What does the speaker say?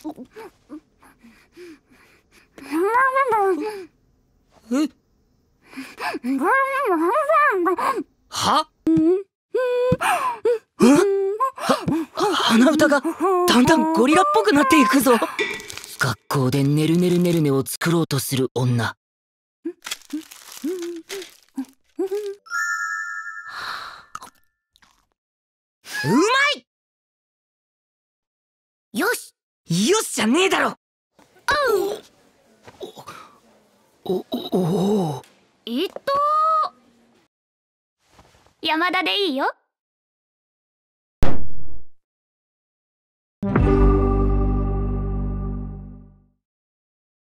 えは鼻歌がだんだんゴリラっぽくなっていくぞ学校で「ねるねるねるね」を作ろうとする女うまいよしじゃねえだろおおおお山田でいいよ